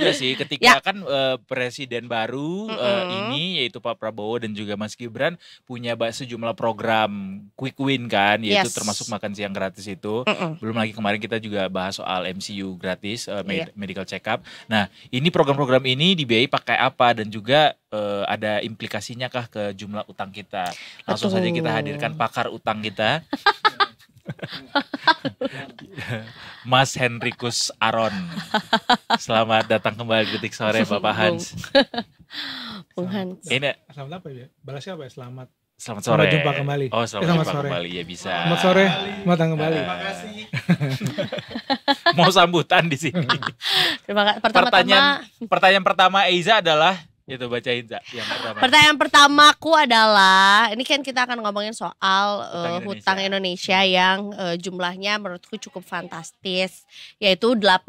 juga sih ketika ya. kan uh, presiden baru mm -hmm. uh, ini yaitu Pak Prabowo dan juga Mas Gibran punya sejumlah program quick win kan yaitu yes. termasuk makan siang gratis itu. Mm -hmm. Belum lagi kemarin kita juga bahas soal MCU gratis uh, med yeah. medical check up. Nah, ini program-program ini dibiayai pakai apa dan juga uh, ada implikasinya kah ke jumlah utang kita? Langsung Betul. saja kita hadirkan pakar utang kita. Mas Henrikus Aron. Selamat datang kembali detik sore Bapak Hans. Bung Hans. Ini selamat apa ya? Balasnya apa ya? Selamat Selamat sore. Selamat jumpa kembali. Oh, selamat, selamat jumpa sore. kembali ya bisa. Selamat sore, selamat datang kembali. Terima kasih. Mau sambutan di sini. Terima kasih. Pertama-tama pertanyaan, pertanyaan pertama Eiza adalah itu bacain Za, yang pertama. Pertanyaan pertamaku adalah ini kan kita akan ngomongin soal hutang, uh, eh, Indonesia. hutang Indonesia hmm. yang uh, jumlahnya menurutku cukup fantastis yaitu 8.500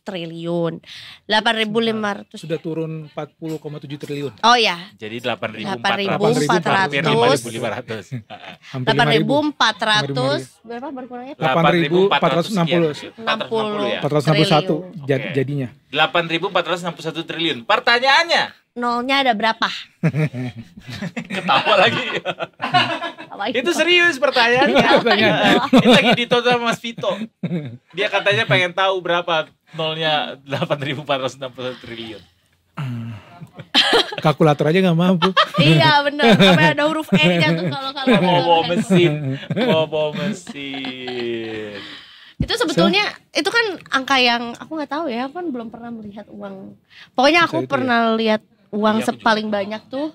triliun. 8.500 sudah turun 40,7 triliun. Oh ya. Jadi 8.400 8.400 8.400 berapa berkurangnya? 8.460 60 461 jadinya. 8.461 triliun. Pertanyaan nolnya? Nolnya ada berapa? Ketawa lagi. itu serius pertanyaannya. Itu iya, lagi iya. ditonton sama Mas Vito. Dia katanya pengen tahu berapa nolnya 8.461 triliun. Kalkulator aja gak mampu. iya bener, sampai ada huruf E nya tuh kalau kalau bawa, mesin, bawa, mesin. Itu sebetulnya itu kan angka yang aku nggak tahu ya, kan belum pernah melihat uang. Pokoknya aku itu ya. pernah ya? lihat uang ya, sepaling banyak tuh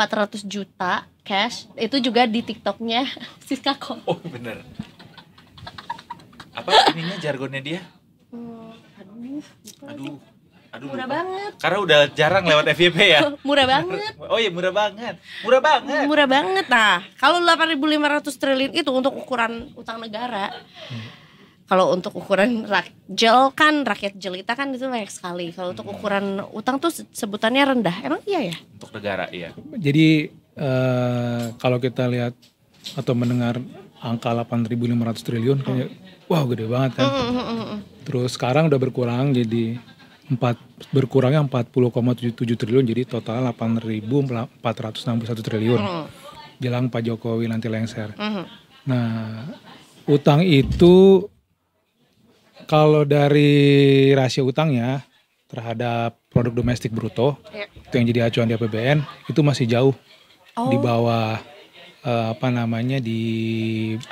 400 juta cash. Itu juga di TikToknya Siska kok. Oh bener. Apa ininya jargonnya dia? Hmm, aduh, aduh. Aduh, murah lupa. banget. Karena udah jarang lewat FYP ya. murah banget. Oh iya murah banget. Murah banget. Murah banget. Nah, kalau 8.500 triliun itu untuk ukuran utang negara. Hmm kalau untuk ukuran rak jel kan rakyat jelita kan itu banyak sekali. Kalau untuk hmm. ukuran utang tuh sebutannya rendah. Emang iya ya? Untuk negara iya. Jadi uh, kalau kita lihat atau mendengar angka 8.500 triliun kayak wow gede banget kan. Hmm, hmm, hmm, hmm. Terus sekarang udah berkurang jadi 4 berkurangnya 40,77 triliun jadi total 8.461 triliun. bilang hmm. Pak Jokowi nanti lengser. Nah, utang itu kalau dari rasio utangnya terhadap produk domestik bruto ya. itu yang jadi acuan di APBN itu masih jauh oh. di bawah uh, apa namanya di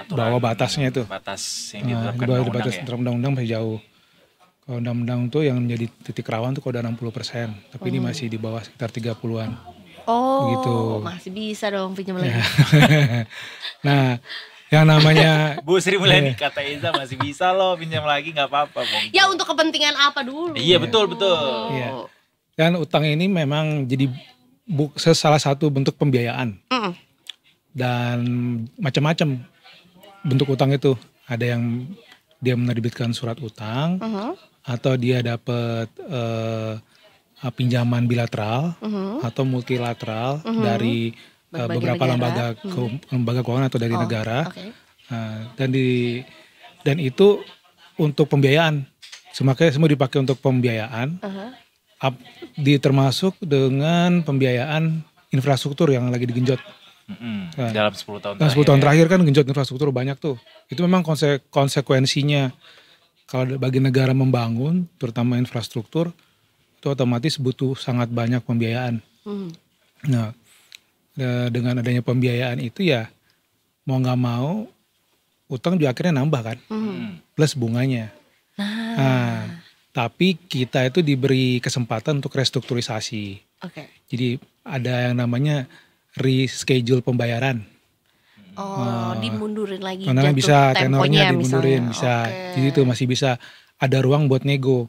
bawah batasnya itu. Batas yang uh, di bawah undang batas ya? undang-undang masih jauh. Kalau undang-undang itu yang menjadi titik rawan itu kalau udah 60 persen, tapi oh. ini masih di bawah sekitar 30-an. Oh, gitu. masih bisa dong pinjam lagi. nah, yang namanya Bu Sri mulai yeah. kata Eza masih bisa loh pinjam lagi nggak apa-apa ya untuk kepentingan apa dulu iya betul betul oh. iya. dan utang ini memang jadi bu, salah satu bentuk pembiayaan mm -mm. dan macam-macam bentuk utang itu ada yang dia menerbitkan surat utang mm -hmm. atau dia dapat uh, pinjaman bilateral mm -hmm. atau multilateral mm -hmm. dari Berbagai eh, beberapa negara. lembaga hmm. lembaga keuangan atau dari oh, negara okay. uh, eh, dan di dan itu untuk pembiayaan semuanya semua dipakai untuk pembiayaan uh -huh. di termasuk dengan pembiayaan infrastruktur yang lagi digenjot Mm-hmm. Nah, dalam 10 tahun dalam 10 terakhir. tahun ya. terakhir kan genjot infrastruktur banyak tuh. Itu memang konse- konsekuensinya kalau bagi negara membangun terutama infrastruktur itu otomatis butuh sangat banyak pembiayaan. Mm. Nah, Eh, dengan adanya pembiayaan itu ya mau nggak mau utang juga akhirnya nambah kan hmm. plus bunganya nah. nah tapi kita itu diberi kesempatan untuk restrukturisasi okay. jadi ada yang namanya reschedule pembayaran oh nah, dimundurin lagi karena kan bisa tenornya dimundurin misalnya. bisa okay. jadi itu masih bisa ada ruang buat nego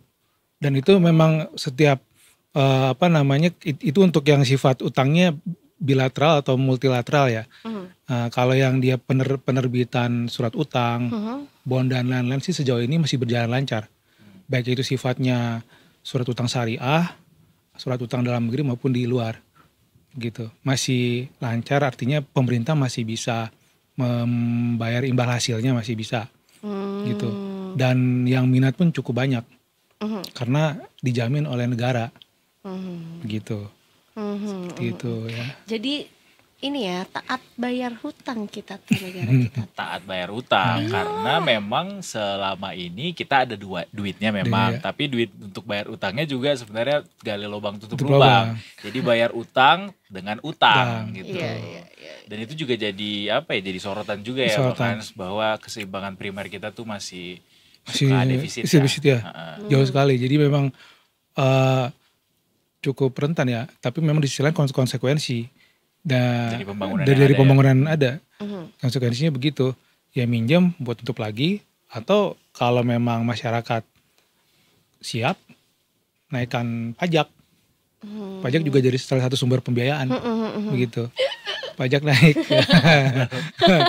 dan itu memang setiap uh, apa namanya itu untuk yang sifat utangnya bilateral atau multilateral ya. Uh-huh. Uh, kalau yang dia pener, penerbitan surat utang, uh-huh. bond dan lain-lain sih sejauh ini masih berjalan lancar. Baik itu sifatnya surat utang syariah, surat utang dalam negeri maupun di luar. Gitu. Masih lancar artinya pemerintah masih bisa membayar imbal hasilnya masih bisa. Hmm. Gitu. Dan yang minat pun cukup banyak. Uh-huh. Karena dijamin oleh negara. Hmm. Gitu. Mm-hmm. Gitu ya. Jadi ini ya taat bayar hutang kita tuh negara hmm. kita. taat bayar hutang iya. karena memang selama ini kita ada dua duitnya memang, iya. tapi duit untuk bayar utangnya juga sebenarnya gali lubang tutup, tutup lubang. lubang. Jadi bayar utang dengan utang Dan, gitu. Iya, iya, iya, iya, Dan itu juga jadi apa ya? Jadi sorotan juga ya sorotan. bahwa keseimbangan primer kita tuh masih masih defisit. Ya. Defisit ya. ya. uh Jauh sekali. Jadi memang uh, cukup rentan ya, tapi memang di sisi lain konsekuensi da, dari pembangunan, ada ya? ada. Mhm. Konsekuensinya begitu, ya minjem buat tutup lagi atau kalau memang masyarakat siap naikkan pajak. Mhm. Pajak juga jadi salah satu sumber pembiayaan, mhm, begitu pajak naik.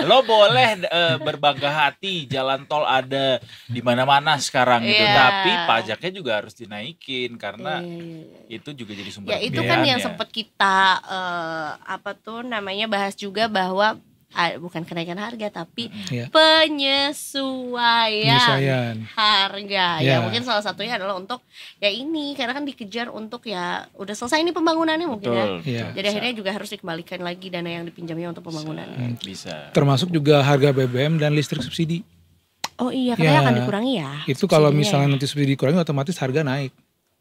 Lo boleh uh, berbangga hati jalan tol ada di mana-mana sekarang gitu, iya. tapi pajaknya juga harus dinaikin karena yeah. Iya, iya. itu juga jadi sumber. Ya itu kan yang ya. sempat kita uh, apa tuh namanya bahas juga bahwa bukan kenaikan harga tapi yeah. penyesuaian, penyesuaian harga yeah. ya iya. mungkin salah satunya adalah untuk ya ini karena kan dikejar untuk ya udah selesai ini pembangunannya mungkin ya. Betul. ya yeah. jadi bisa. akhirnya juga harus dikembalikan lagi dana yang dipinjamnya untuk pembangunan bisa, bisa. termasuk juga harga BBM dan listrik subsidi oh iya karena ya, akan dikurangi ya itu kalau misalnya nanti subsidi dikurangi otomatis harga naik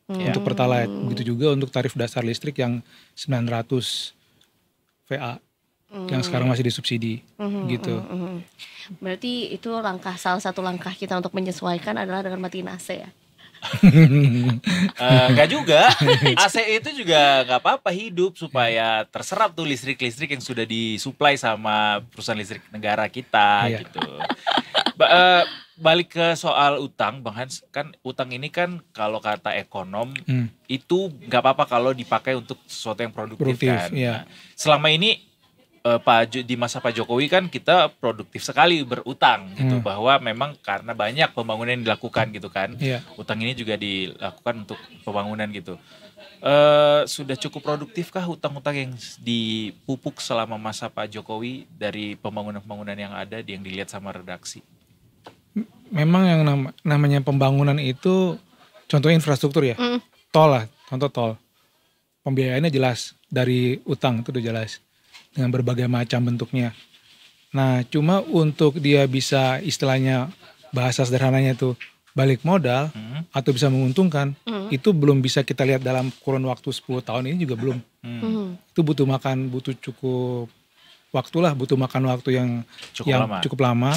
hmm. untuk pertalite begitu juga untuk tarif dasar listrik yang 900 VA hmm. yang sekarang masih disubsidi hmm, hmm gitu. Hmm, hmm, hmm. Berarti itu langkah salah satu langkah kita untuk menyesuaikan adalah dengan matiin AC ya. uh, juga AC itu juga gak apa-apa hidup supaya terserap tuh listrik-listrik yang sudah disuplai sama perusahaan listrik negara kita iya. gitu ba uh, balik ke soal utang Bang Hans kan utang ini kan kalau kata ekonom hmm. itu gak apa-apa kalau dipakai untuk sesuatu yang produktif, produktif kan iya. nah, selama ini Eh, Pak di masa Pak Jokowi kan kita produktif sekali berutang gitu hmm. bahwa memang karena banyak pembangunan yang dilakukan gitu kan. Yeah. Utang ini juga dilakukan untuk pembangunan gitu. Eh, sudah cukup produktifkah utang-utang yang dipupuk selama masa Pak Jokowi dari pembangunan-pembangunan yang ada yang dilihat sama redaksi? Memang yang namanya pembangunan itu contoh infrastruktur ya. Mm. Tol lah, contoh tol. Pembiayaannya jelas dari utang itu udah jelas dengan berbagai macam bentuknya. Nah, cuma untuk dia bisa istilahnya bahasa sederhananya itu balik modal hmm. atau bisa menguntungkan hmm. itu belum bisa kita lihat dalam kurun waktu 10 tahun ini juga belum. Hmm. hmm. Itu butuh makan butuh cukup waktulah butuh makan waktu yang cukup yang lama. cukup lama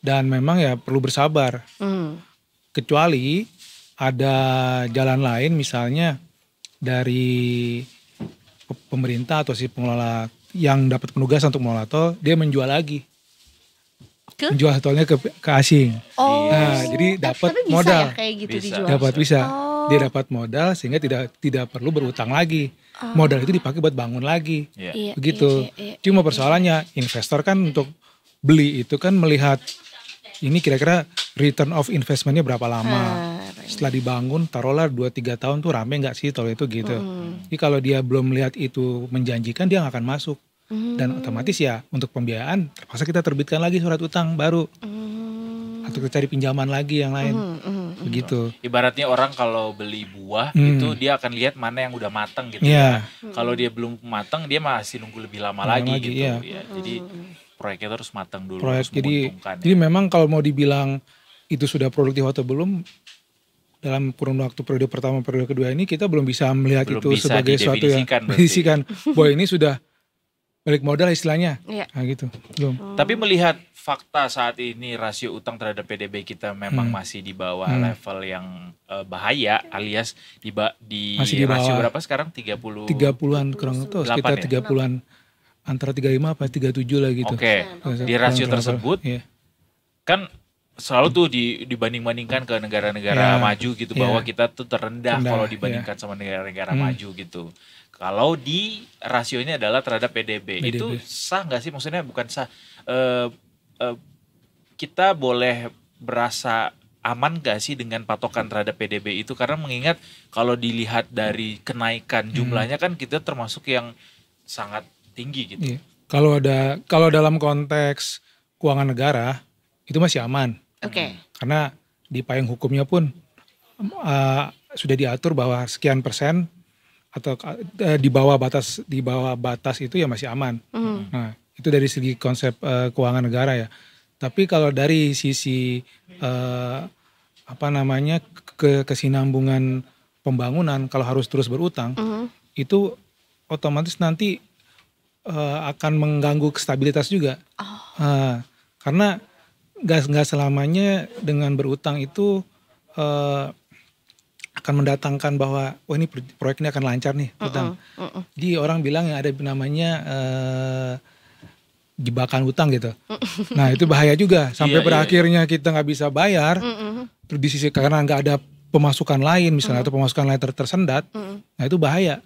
dan memang ya perlu bersabar. Hmm. Kecuali ada jalan lain misalnya dari pemerintah atau si pengelola yang dapat penugasan untuk mengelola tol dia menjual lagi ke? menjual tolnya ke ke asing oh. nah jadi eh, dapat modal ya kayak gitu bisa. dapat bisa oh. dia dapat modal sehingga tidak tidak perlu berutang lagi oh. modal itu dipakai buat bangun lagi yeah. Iya, iya, begitu yeah, yeah, yeah, cuma persoalannya investor kan untuk beli itu kan melihat ini kira-kira return of investmentnya berapa lama. Hmm setelah dibangun taruhlah 2-3 tahun tuh rame nggak sih tol itu gitu mm. jadi kalau dia belum melihat itu menjanjikan dia nggak akan masuk mm. dan hmm. otomatis ya untuk pembiayaan terpaksa kita terbitkan lagi surat utang baru mm. atau kita cari pinjaman lagi yang lain hmm, hmm, begitu ibaratnya orang kalau beli buah itu dia akan lihat mana yang udah matang gitu yeah. ya kalau dia belum matang dia masih nunggu lebih lama, lama lagi, lagi gitu yeah. ya jadi proyeknya terus matang dulu proyek jadi ya. jadi memang kalau mau dibilang itu sudah produktif atau belum dalam kurun waktu periode pertama periode kedua ini kita belum bisa melihat belum itu bisa sebagai suatu yang disisikan bahwa ini sudah balik modal istilahnya ya. nah, gitu belum hmm. tapi melihat fakta saat ini rasio utang terhadap PDB kita memang hmm. masih di bawah hmm. level yang uh, bahaya alias di di, masih di bawah. rasio berapa sekarang 30 30-an kurang itu oh, sekitar 30-an ya? antara 35 apa 37 lah gitu. Oke. Okay. Di rasio tersebut ya. kan selalu tuh di, dibanding-bandingkan ke negara-negara yeah. maju gitu yeah. bahwa iya. kita tuh terendah Rendah, kalau iya. dibandingkan yeah. sama negara-negara hmm. maju gitu. Kalau di rasionya adalah terhadap PDB, PDB. itu sah nggak sih? Maksudnya bukan sah. Uh, uh, kita boleh berasa aman gak sih dengan patokan terhadap PDB itu karena mengingat kalau dilihat dari kenaikan hmm. jumlahnya hmm. kan kita termasuk yang sangat tinggi gitu. Yeah. Kalau ada kalau dalam konteks keuangan negara itu masih aman. Oke. Okay. Hmm. Karena di payung hukumnya pun uh, sudah diatur bahwa sekian persen atau uh, di bawah batas di bawah batas itu ya masih aman. Mm. Nah, itu dari segi konsep uh, keuangan negara ya. Tapi kalau dari sisi uh, apa namanya ke kesinambungan pembangunan kalau harus terus berutang mm. itu otomatis nanti uh, akan mengganggu kestabilitas juga. Oh. Uh, karena gas nggak selamanya dengan berutang itu uh, akan mendatangkan bahwa oh ini proyek ini akan lancar nih utang. Uh -uh, uh -uh. Di orang bilang yang ada namanya uh, jebakan utang gitu. nah itu bahaya juga sampai yeah, berakhirnya iya, iya. yeah. kita nggak bisa bayar uh -uh. terus di sisi karena nggak ada pemasukan lain misalnya uh -uh. atau pemasukan lain ter tersendat, uh -uh. nah itu bahaya.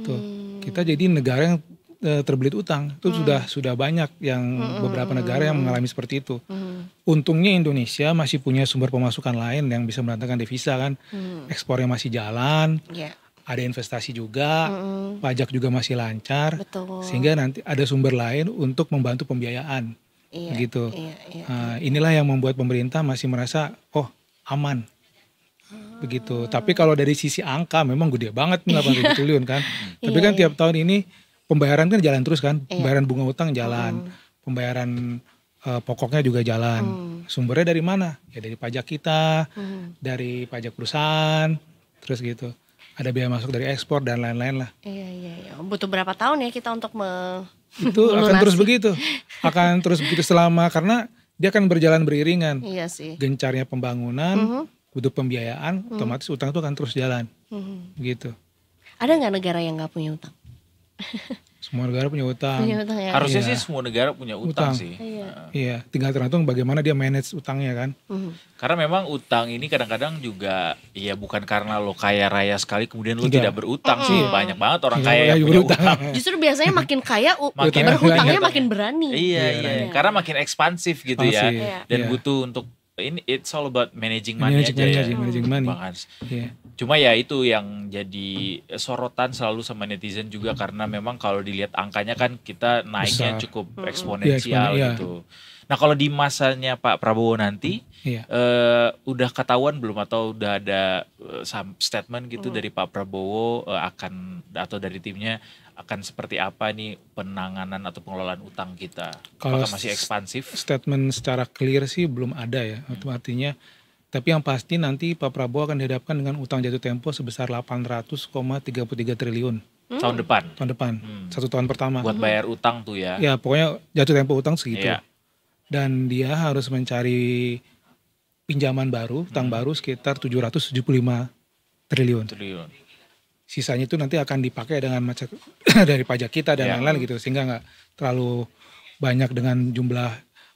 Tuh hmm. kita jadi negara yang Eh, terbelit utang itu hmm. sudah sudah banyak yang hmm. hmm beberapa hmm, negara yang hmm. mengalami seperti itu. Hmm. Untungnya Indonesia masih punya sumber pemasukan lain yang bisa mendatangkan devisa kan, hmm. ekspornya masih jalan, yeah. ada investasi juga, hmm. pajak juga masih lancar, Betul. sehingga nanti ada sumber lain untuk membantu pembiayaan, iya, gitu. Iya, iya, Uh, inilah yang membuat pemerintah masih merasa oh aman ah. begitu. Tapi kalau dari sisi angka memang gede banget nih 8 triliun kan. Iya, Tapi kan tiap iya. tahun ini pembayaran kan jalan terus kan, iya. pembayaran bunga utang jalan, hmm. pembayaran uh, pokoknya juga jalan. Hmm. Sumbernya dari mana? Ya dari pajak kita, hmm. dari pajak perusahaan, terus gitu. Ada biaya masuk dari ekspor dan lain-lain lah. Iya iya iya. Butuh berapa tahun ya kita untuk me itu akan terus begitu. Akan terus begitu selama karena dia akan berjalan beriringan. Iya sih. Gencarnya pembangunan, mm -hmm. butuh pembiayaan, mm -hmm. otomatis utang itu akan terus jalan. Mm -hmm. Gitu. Ada nggak negara yang nggak punya utang? Semua negara punya utang. Punya utang ya. Harusnya ya. sih semua negara punya utang, utang. sih. Iya. Nah. iya, tinggal tergantung bagaimana dia manage utangnya kan. Mm. Karena memang utang ini kadang-kadang juga ya bukan karena lo kaya raya sekali kemudian lo tidak, tidak berutang mm. sih. Banyak banget orang iya, kaya yang punya berutang. utang. Justru biasanya makin kaya makin berhutangnya makin berani. Iya, iya, iya, iya. Karena makin ekspansif gitu Masih. ya iya. dan iya. butuh untuk ini it's all about managing money managing, aja managing, ya. Managing money. Kan? Yeah. Cuma ya itu yang jadi sorotan selalu sama netizen juga karena memang kalau dilihat angkanya kan kita naiknya Besar. cukup eksponensial yeah, iya, iya. gitu. Yeah. Nah kalau di masanya Pak Prabowo nanti yeah. Iya. uh, udah ketahuan belum atau udah ada eh, statement gitu mm. dari Pak Prabowo uh, akan atau dari timnya akan seperti apa nih penanganan atau pengelolaan utang kita? Kalau Apakah masih ekspansif? Statement secara clear sih belum ada ya. Hmm. Artinya tapi yang pasti nanti Pak Prabowo akan dihadapkan dengan utang jatuh tempo sebesar 800,33 triliun. Hmm. Tahun depan? Tahun depan, hmm. satu tahun pertama. Buat hmm. bayar utang tuh ya? Ya pokoknya jatuh tempo utang segitu. Yeah. Dan dia harus mencari pinjaman baru, utang hmm. baru sekitar 775 triliun. triliun sisanya itu nanti akan dipakai dengan macam dari pajak kita dan ya. lain-lain yeah. gitu sehingga nggak terlalu banyak dengan jumlah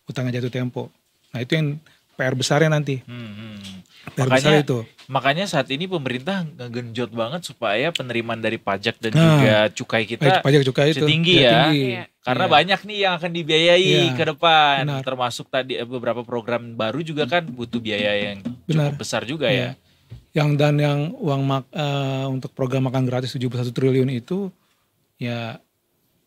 utang jatuh tempo. Nah itu yang PR besarnya nanti. Hmm, hmm, hmm. PR makanya, besar itu. Makanya saat ini pemerintah ngegenjot banget supaya penerimaan dari pajak dan nah, juga cukai kita eh, pajak cukai itu tinggi iya, ya. Tinggi. Iya. Karena yeah. banyak nih yang akan dibiayai yeah. ke depan. Benar. Termasuk tadi eh, beberapa program baru juga kan butuh biaya yang cukup Benar. besar juga yeah. ya. Iya yang dan yang uang mak, uh, untuk program makan gratis 71 triliun itu ya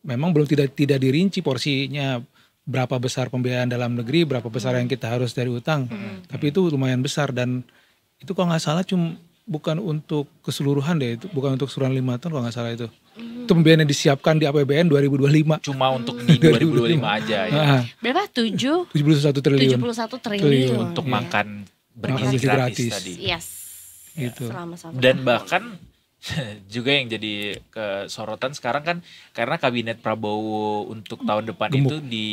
memang belum tidak tidak dirinci porsinya berapa besar pembiayaan dalam negeri, berapa besar yang kita harus dari utang. Hmm. hmm. Tapi itu lumayan besar dan itu kalau nggak salah cuma bukan untuk keseluruhan deh itu bukan untuk keseluruhan lima tahun kalau nggak salah itu hmm. itu pembiayaan yang disiapkan di APBN 2025 cuma untuk di 2025, aja ya berapa tujuh tujuh puluh satu triliun satu triliun untuk ya. makan bergizi gratis, gratis tadi yes Iya, gitu. Selama Dan bahkan juga yang jadi ke sorotan sekarang kan karena kabinet Prabowo untuk tahun depan gemuk. itu di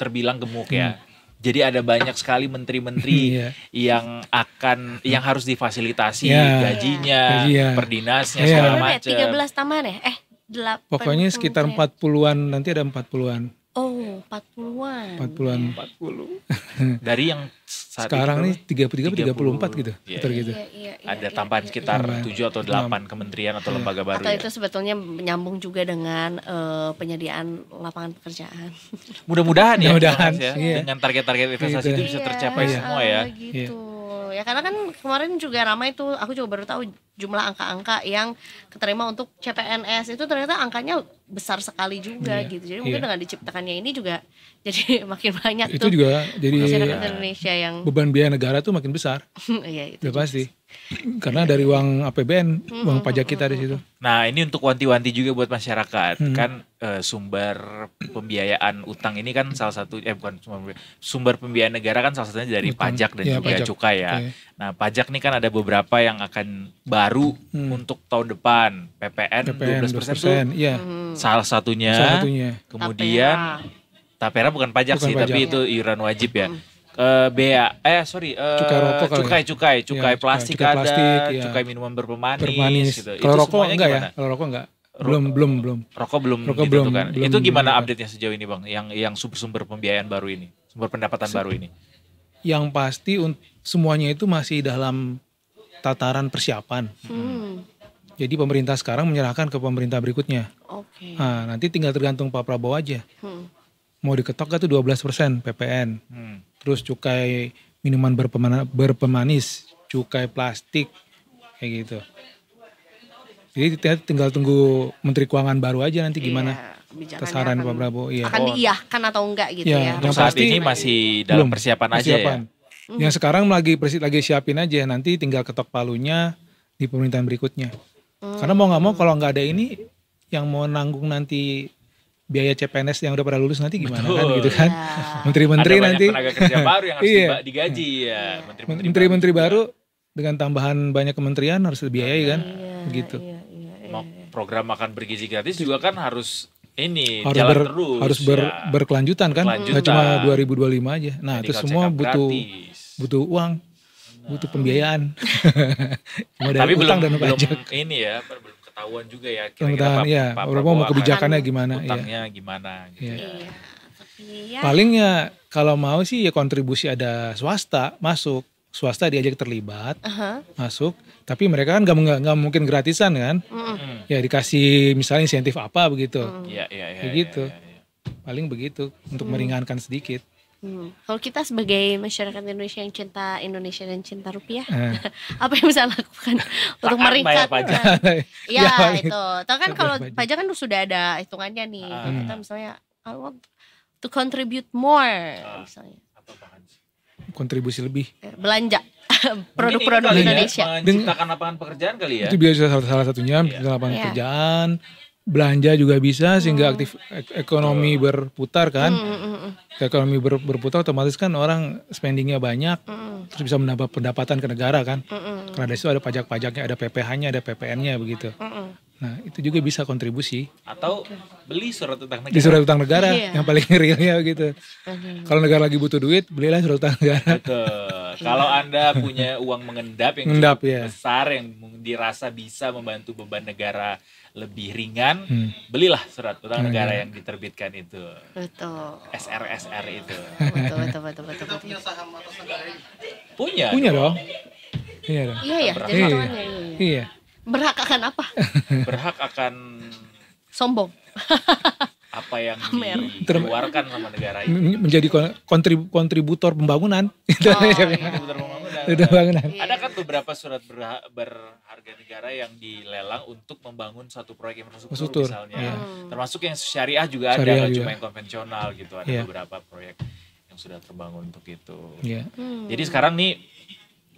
terbilang gemuk ya. Hmm. Jadi ada banyak sekali menteri-menteri yeah. yang akan yang harus difasilitasi yeah. gajinya, yeah. perdinasnya yeah. segala iya. macam. 13 taman ya? Eh, 8 Pokoknya sekitar 40-an ya. nanti ada 40-an. Oh, 40-an. 40-an. 40. Dari yang saat sekarang ini tiga 33 30, 34 gitu. Iya, iya, gitu. Iya, iya, iya, Ada iya, tambahan iya, iya, sekitar iya, 7 atau 8 iya. kementerian atau iya. lembaga baru. Atau ya? itu ya. sebetulnya menyambung juga dengan uh, penyediaan lapangan pekerjaan. Mudah-mudahan ya. Mudah-mudahan ya. Iya. Dengan target-target iya, investasi iya, itu bisa tercapai iya, semua ya. gitu. Iya. Ya karena kan kemarin juga ramai tuh aku juga baru tahu jumlah angka-angka yang keterima untuk CPNS itu ternyata angkanya besar sekali juga iya, gitu. Jadi iya. mungkin dengan diciptakannya ini juga jadi makin banyak itu tuh juga jadi iya. Indonesia yang beban biaya negara tuh makin besar. Iya itu. pasti. Karena dari uang APBN, uang pajak kita di situ. Nah, ini untuk wanti-wanti juga buat masyarakat. Hmm. Kan e, sumber pembiayaan utang ini kan salah satu eh bukan sumber sumber pembiayaan negara kan salah satunya dari utang. pajak dan ya, juga pajak. cukai ya. Okay. Nah, pajak nih kan ada beberapa yang akan baru hmm. untuk tahun depan PPN, PPN 12%, 12% itu iya. salah satunya. Salah satunya. Kemudian tapera, tapera bukan pajak bukan sih pajak. tapi itu iuran wajib ya. Hmm. Uh, bea eh sorry uh, cukai rokok ya? cukai cukai iya, cukai, ya, plastik, cukai ada plastik ya. cukai minuman berpemanis, berpemanis. gitu kalau itu rokok enggak ya? gimana? ya kalau rokok enggak belum Ro belum belum rokok belum rokok gitu belum, kan belum, itu gimana belum, update nya sejauh ini bang yang yang sumber-sumber pembiayaan baru ini sumber pendapatan se baru ini yang pasti semuanya itu masih dalam tataran persiapan. Hmm. Jadi pemerintah sekarang menyerahkan ke pemerintah berikutnya. Okay. Nah, nanti tinggal tergantung Pak Prabowo aja. Hmm. Mau diketok itu 12 persen PPN. Hmm. Terus cukai minuman berpemana, berpemanis, cukai plastik, kayak gitu. Jadi kita tinggal tunggu Menteri Keuangan baru aja nanti iya, gimana. Yeah. Kesaran Pak Prabowo. Iya. Akan diiyahkan atau enggak gitu ya. ya. Yang pasti ini masih dalam persiapan, persiapan aja ya hmm Yang mhm. sekarang lagi lagi siapin aja nanti tinggal ketok palunya di pemerintahan berikutnya. Mm-hmm. Karena mau nggak mau kalau nggak ada ini yang mau nanggung nanti biaya CPNS yang udah pada lulus nanti gimana kan, Betul. kan gitu kan. Iya. Menteri-menteri ada nanti tenaga kerja baru yang harus iya. digaji ya. Menteri-menteri, baru dengan tambahan banyak kementerian harus dibiayai iya, kan. yeah. Iya, gitu. Yeah. Yeah. Yeah. Program makan bergizi gratis juga kan harus ini harus jalan ber, terus harus ber, berkelanjutan kan berkelanjutan. Gak cuma 2025 aja nah Medical itu semua butuh gratis butuh uang, nah. butuh pembiayaan. Tapi belum, dan belum pajak. ini ya, belum ketahuan juga ya kira-kira ya, orang mau kebijakannya gimana. Iya. Utangnya ya. gimana gitu ya. ya. Iya. Palingnya kalau mau sih ya kontribusi ada swasta masuk swasta diajak terlibat uh-huh. masuk tapi mereka kan nggak nggak mungkin gratisan kan mm. ya dikasih misalnya insentif apa begitu mm. ya, ya, ya, begitu ya, ya, ya. paling begitu untuk mm. meringankan sedikit Hmm. Kalau kita sebagai masyarakat Indonesia yang cinta Indonesia dan cinta rupiah, eh. apa yang bisa lakukan untuk meringkat? Iya ya, itu. Gitu. Tahu kan kalau pajak kan sudah ada hitungannya nih. Ah. Hmm. Kita misalnya I want to contribute more uh, misalnya. Kontribusi lebih. Eh, belanja produk-produk ya, Indonesia. Ya, menciptakan lapangan pekerjaan kali ya. Itu biasa salah, satunya, yeah. lapangan yeah. pekerjaan belanja juga bisa sehingga hmm. aktif ekonomi berputar kan hmm, hmm, ekonomi ber berputar otomatis kan orang spendingnya banyak terus bisa menambah pendapatan ke negara kan karena dari situ ada pajak-pajaknya ada PPh-nya ada PPN-nya begitu Nah, itu juga bisa kontribusi. Atau beli surat utang negara. Di surat utang negara iya. yang paling realnya gitu. Kalau negara lagi butuh duit, belilah surat utang negara. Betul. Kalau Anda punya uang mengendap yang mengendap, ya. besar yang dirasa bisa membantu beban negara lebih ringan, hmm. belilah surat utang hmm. negara yang diterbitkan itu. Betul. SRSR itu. Betul, betul, betul, betul. Kita punya saham atau negara ini. Punya. Punya dong. Iya dong. Iya ya, iya. iya. iya. iya. Berhak akan apa? Berhak akan sombong. apa yang Amer. dikeluarkan sama negara ini menjadi kontrib kontributor pembangunan oh, iya, kontributor iya. ada kan beberapa surat berha berharga negara yang dilelang untuk membangun satu proyek infrastruktur Sutur. misalnya yeah. termasuk yang syariah juga syariah ada juga. cuma yang konvensional gitu ada yeah. beberapa proyek yang sudah terbangun untuk itu yeah. hmm. jadi sekarang nih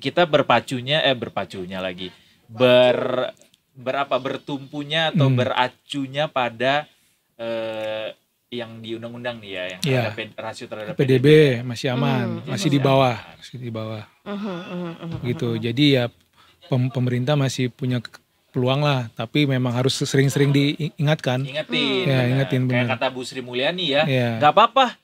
kita berpacunya eh berpacunya lagi ber berapa bertumpunya atau hmm. beracunya pada eh, yang di undang-undang nih ya yang ya. ada rasio terhadap PDB, PDB masih aman, hmm. masih, di bawah, masih di bawah. Uh-huh, uh-huh, Uh-huh. uh-huh. Gitu. Jadi ya pem- pemerintah masih punya peluang lah, tapi memang harus sering-sering diingatkan. ingetin Hmm. Ya, ingetin benar. Kayak kata Bu Sri Mulyani ya, ya. apa-apa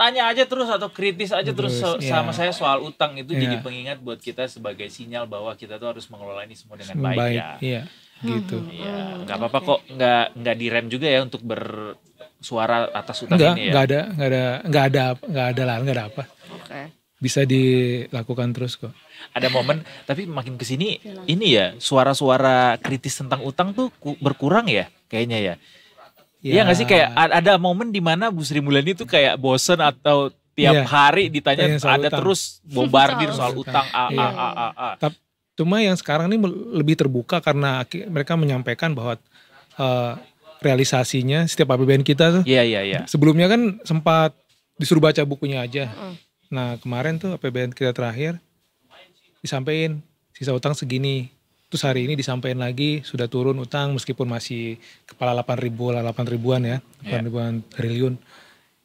tanya aja terus atau kritis aja terus, terus iya. sama saya soal utang itu jadi iya. pengingat buat kita sebagai sinyal bahwa kita tuh harus mengelola ini semua dengan baik, baik ya. Iya. Gitu. Hmm, iya, hmm, nggak apa-apa kok, nggak nggak direm juga ya untuk bersuara atas utang enggak, ini ya. Nggak ada, nggak ada, nggak ada, nggak ada lah, nggak ada apa. Okay. Bisa dilakukan terus kok. Ada momen, tapi makin kesini ini ya suara-suara kritis tentang utang tuh berkurang ya kayaknya ya Iya ya, gak sih kayak ada momen di mana Bu Sri Mulyani tuh kayak bosen atau tiap yeah. hari ditanya ada utang. terus bombardir soal utang a a iya. a a. a. Tapi, cuma yang sekarang ini lebih terbuka karena mereka menyampaikan bahwa uh, realisasinya setiap APBN kita tuh. Iya iya iya. Sebelumnya kan sempat disuruh baca bukunya aja. Mm. Nah kemarin tuh APBN kita terakhir disampaikan sisa utang segini Terus hari ini disampaikan lagi sudah turun utang meskipun masih kepala 8 ribu, 8 ribuan ya, 8 yeah. ribuan triliun.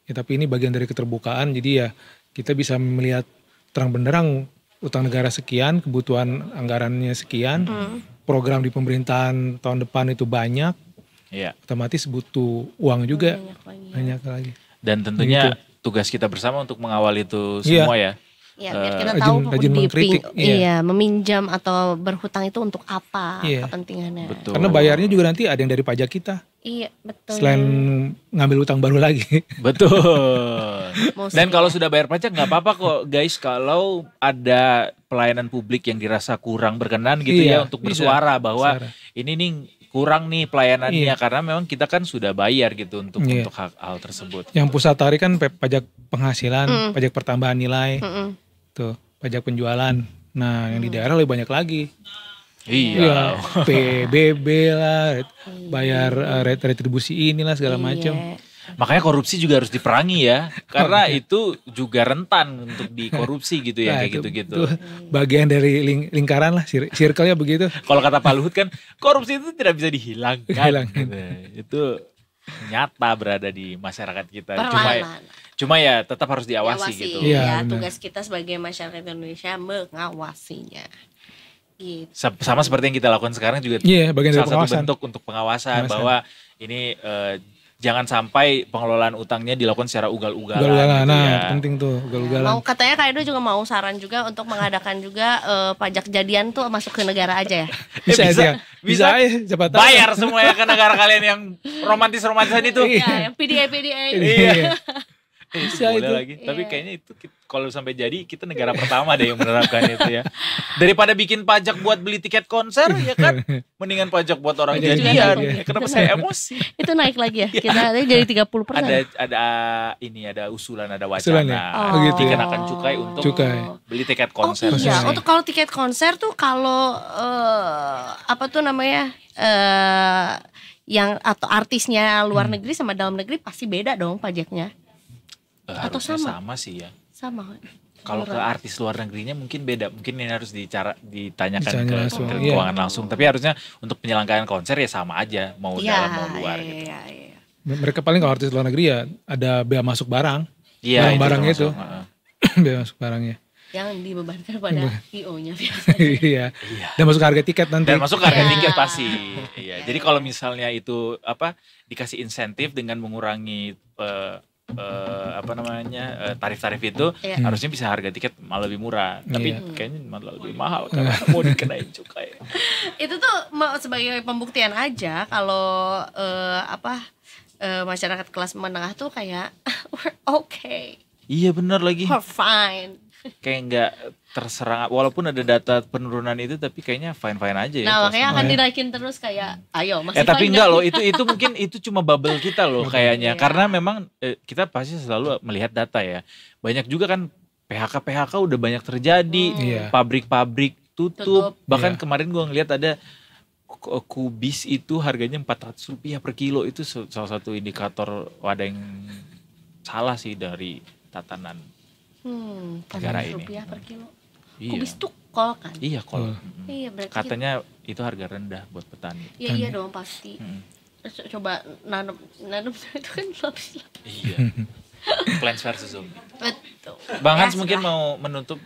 Ya, tapi ini bagian dari keterbukaan jadi ya kita bisa melihat terang benderang utang negara sekian, kebutuhan anggarannya sekian, mm. program di pemerintahan tahun depan itu banyak. Yeah. Otomatis butuh uang juga banyak lagi. Banyak lagi. Dan tentunya gitu. tugas kita bersama untuk mengawal itu iya. semua yeah. ya Ya, biar eh, kita tahu rajin, iya. iya, meminjam atau berhutang itu untuk apa iya. kepentingannya. Betul. Karena bayarnya juga nanti ada yang dari pajak kita. Iya, betul. Selain ngambil utang baru lagi. Betul. Dan kalau sudah bayar pajak nggak apa-apa kok guys kalau ada pelayanan publik yang dirasa kurang berkenan gitu ya iya, ya untuk iya. bersuara iya, bahwa suara. ini nih kurang nih pelayanannya iya. karena memang kita kan sudah bayar gitu untuk iya. untuk hal, hal tersebut. Yang pusat tarik kan pajak penghasilan, mm. pajak pertambahan nilai. Mm -mm tuh gitu, pajak penjualan nah yang di daerah lebih banyak lagi Iya. Ya, PBB lah, bayar uh, retribusi inilah segala iya. macam. Makanya korupsi juga harus diperangi ya, karena itu juga rentan untuk dikorupsi gitu ya nah, kayak gitu-gitu. Bagian dari ling lingkaran lah, circle-nya begitu. Kalau kata Pak Luhut kan, korupsi itu tidak bisa dihilangkan. Gitu. Itu nyata berada di masyarakat kita. Cuma Cuma ya tetap harus diawasi Diawasi, gitu. Iya, ya, tugas kita sebagai masyarakat Indonesia mengawasinya. Gitu. Sama seperti yang kita lakukan sekarang juga. Iya, yeah, bagian salah pengawasan. satu bentuk untuk pengawasan, pengawasan. bahwa ini uh, jangan sampai pengelolaan utangnya dilakukan secara ugal-ugalan. ugal gitu ya. nah ya. penting tuh ugal-ugalan. Mau katanya Kak Edo juga mau saran juga untuk mengadakan juga uh, pajak jadian tuh masuk ke negara aja ya. bisa, eh, bisa, ya, bisa, bisa, bisa Bayar semua ya ke negara kalian yang romantis-romantisan itu. Iya, iya yang PDA-PDA. Iya. iya. Rusia eh, itu. lagi. Yeah. Tapi iya. kayaknya itu kalau sampai jadi kita negara pertama deh yang menerapkan itu ya. Daripada bikin pajak buat beli tiket konser ya kan, mendingan pajak buat orang jadian. Ya, kenapa saya emosi? itu naik lagi ya. Iya. Kita ya. jadi 30 persen. Ada ada ini ada usulan ada wacana. Usulan ya? nah, oh, gitu ya. akan cukai untuk cukai. beli tiket oh, konser. Oh iya, untuk kalau tiket konser tuh kalau uh, apa tuh namanya? Uh, yang atau artisnya luar hmm. negeri sama dalam negeri pasti beda dong pajaknya. Eh, Atau sama? sama sih ya. Sama. Kalau ke artis luar negerinya mungkin beda. Mungkin ini harus dicara ditanyakan ke, langsung. Iya. keuangan langsung. Tapi harusnya untuk penyelenggaraan konser ya sama aja, mau ya, dalam mau iya, luar ya, gitu. iya, ya. Mereka paling kalau artis luar negeri ya ada bea masuk barang. Iya, barang barangnya itu. bea masuk barangnya yang dibebankan pada IO-nya biasanya. Iya. iya. Dan masuk harga tiket nanti. Dan masuk harga tiket pasti. iya. Jadi kalau misalnya itu apa dikasih insentif dengan mengurangi eh, uh, apa namanya eh, tarif-tarif uh, itu yeah. Hmm. harusnya bisa harga tiket malah lebih murah tapi yeah. kayaknya malah lebih mahal karena iya. mau dikenain cukai ya. itu tuh mau sebagai pembuktian aja kalau uh, apa uh, masyarakat kelas menengah tuh kayak we're okay iya benar lagi we're fine kayak nggak terserang walaupun ada data penurunan itu tapi kayaknya fine fine aja ya nah makanya akan dinaikin terus kayak ayo masih eh, tapi enggak loh itu itu mungkin itu cuma bubble kita loh kayaknya iya. karena memang eh, kita pasti selalu melihat data ya banyak juga kan PHK PHK udah banyak terjadi pabrik hmm. iya. pabrik-pabrik tutup. tutup bahkan iya. kemarin gua ngelihat ada eh, kubis itu harganya 400 rupiah per kilo itu salah satu indikator ada yang salah sih dari tatanan Hmm, negara ini. Rupiah per kilo. Iya. Kubis tuh kol kan? Iya kol. Hmm. Iya berarti. Katanya itu harga rendah buat petani. Iya iya dong pasti. Hmm. Coba nanam nanam itu kan lapis lapis. Iya. Plants versus Zombie. Betul. Bang Hans ya, mungkin mau menutup.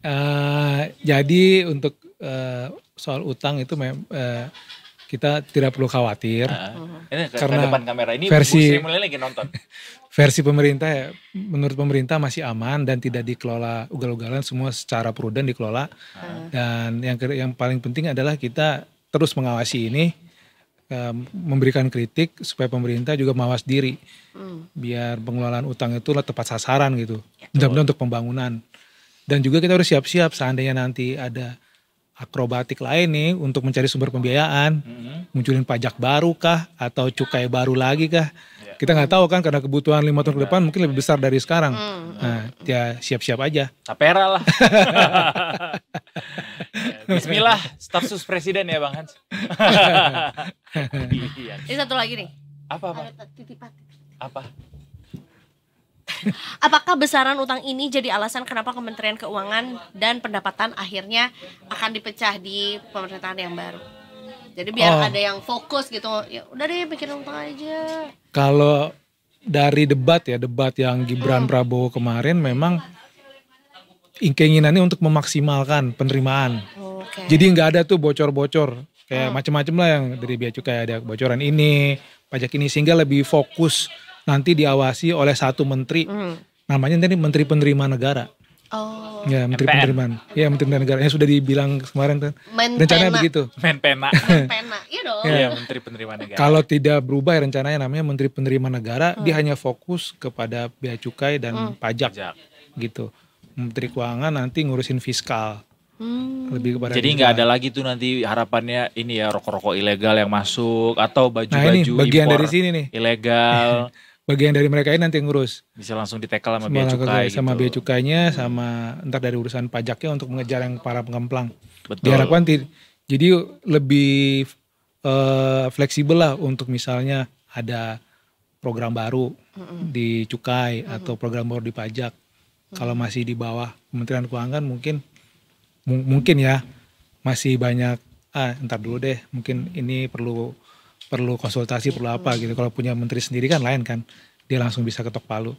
Uh, jadi untuk uh, soal utang itu mem uh, kita tidak perlu khawatir. Uh, ini karena depan kamera ini versi lagi nonton. versi pemerintah ya, menurut pemerintah masih aman dan tidak dikelola ugal-ugalan semua secara prudent dikelola. Uh. Dan yang yang paling penting adalah kita terus mengawasi ini eh, memberikan kritik supaya pemerintah juga mawas diri hmm. biar pengelolaan utang itu tepat sasaran gitu. Ya, mudah untuk pembangunan. Dan juga kita harus siap-siap seandainya nanti ada akrobatik lain nih untuk mencari sumber pembiayaan, mm-hmm. munculin pajak baru kah atau cukai baru lagi kah? Ya. Kita nggak tahu kan karena kebutuhan lima tahun ke depan mungkin lebih besar dari sekarang. Mm. Nah, ya siap-siap aja. Tapera lah. Ya, Bismillah, status presiden ya Bang Hans. Ini satu lagi nih. Apa, Pak? Apa? Apakah besaran utang ini jadi alasan kenapa Kementerian Keuangan dan Pendapatan akhirnya akan dipecah di pemerintahan yang baru? Jadi biar oh. ada yang fokus gitu. Ya udah deh bikin utang aja. Kalau dari debat ya, debat yang Gibran Prabowo kemarin memang keinginannya untuk memaksimalkan penerimaan. Okay. Jadi nggak ada tuh bocor-bocor kayak hmm. Oh. macam-macam lah yang dari biaya cukai ada bocoran ini, pajak ini sehingga lebih fokus nanti diawasi oleh satu menteri. hmm. Namanya nanti Menteri Penerima Negara. Oh. Ya, Menteri MPN. Penerimaan. Ya, Menteri Penerimaan Negara. yang sudah dibilang kemarin kan. Rencananya begitu. Menpena. Menpena, iya dong. ya iya, Menteri penerima Negara. Kalau tidak berubah ya rencananya namanya Menteri penerima Negara, hmm. dia hanya fokus kepada bea cukai dan hmm. pajak. pajak. Gitu. Menteri Keuangan nanti ngurusin fiskal. Hmm. Lebih kepada Jadi nggak ada lagi tuh nanti harapannya ini ya rokok-rokok ilegal yang masuk atau baju-baju nah ini bagian impor dari sini nih. ilegal. bagian dari mereka ini nanti ngurus. Bisa langsung ditekel sama biaya cukai gitu. Sama biaya cukainya, hmm. sama entar dari urusan pajaknya untuk mengejar yang para pengemplang. Betul. Diharapkan jadi lebih uh, fleksibel lah untuk misalnya ada program baru mm di cukai mm atau program baru di pajak. Mm. Kalau masih di bawah Kementerian Keuangan mungkin mungkin ya masih banyak ah entar dulu deh mungkin ini perlu perlu konsultasi perlu apa gitu. Kalau punya menteri sendiri kan lain kan, dia langsung bisa ketok palu.